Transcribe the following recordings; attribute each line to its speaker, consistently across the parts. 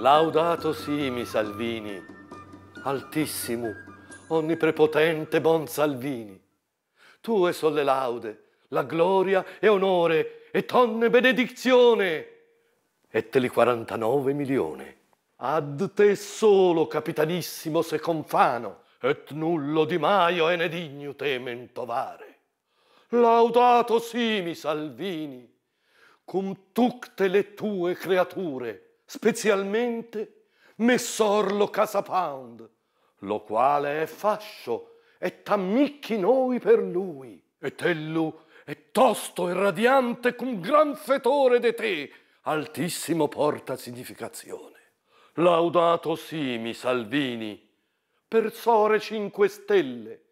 Speaker 1: Laudato simi, Salvini, altissimo, onnipotente buon Salvini. Tue son le laude, la gloria e onore e tonne benedizione. E te li 49 milioni. Ad te solo, capitanissimo, se confano, et nullo di Maio e ne digno te mentovare. Laudato simi, Salvini, cum tutte le tue creature, specialmente Messorlo Casapound, lo quale è fascio e t'ammicchi noi per lui. E tellu è tosto e radiante con gran fetore de te, altissimo porta significazione. Laudato simi, Salvini, per sore cinque stelle,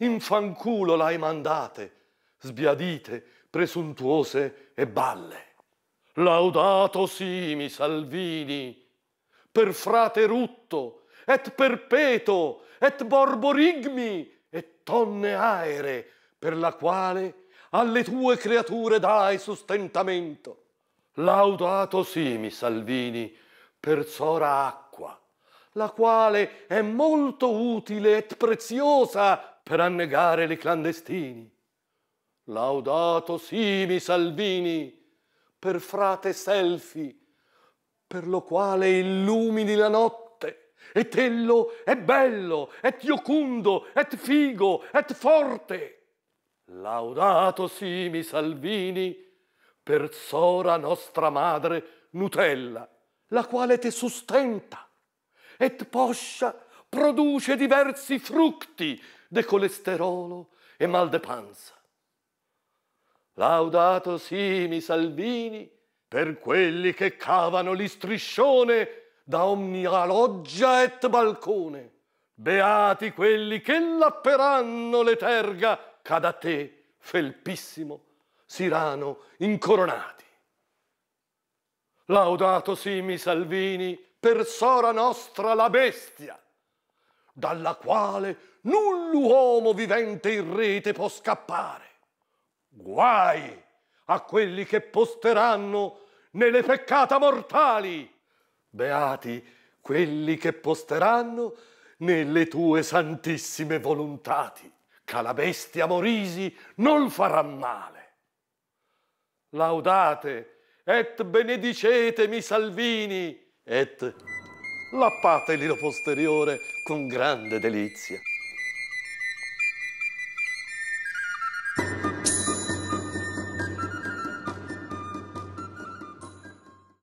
Speaker 1: in fanculo l'hai mandate, sbiadite, presuntuose e balle. Laudato simi Salvini, per frate Rutto, et perpeto, et borborigmi, et tonne aere, per la quale alle tue creature dai sostentamento. Laudato simi Salvini, per sora acqua, la quale è molto utile et preziosa per annegare i clandestini. Laudato simi Salvini, per frate selfi, per lo quale illumini la notte. E tello è bello, et iocundo, et figo, et forte. Laudato simi Salvini per sora nostra madre Nutella, la quale te sustenta, et poscia produce diversi frutti de colesterolo e mal de panza. Laudato simi Salvini per quelli che cavano l'istriscione da ogni loggia et balcone. Beati quelli che lapperanno le terga ca da te, Felpissimo, Sirano incoronati. Laudato simi Salvini per sora nostra la bestia, dalla quale null'uomo vivente in rete può scappare Guai a quelli che posteranno nelle peccata mortali. Beati quelli che posteranno nelle tue santissime volontati. bestia Morisi non farà male. Laudate et benedicetemi Salvini et lappateli lo posteriore con grande delizia.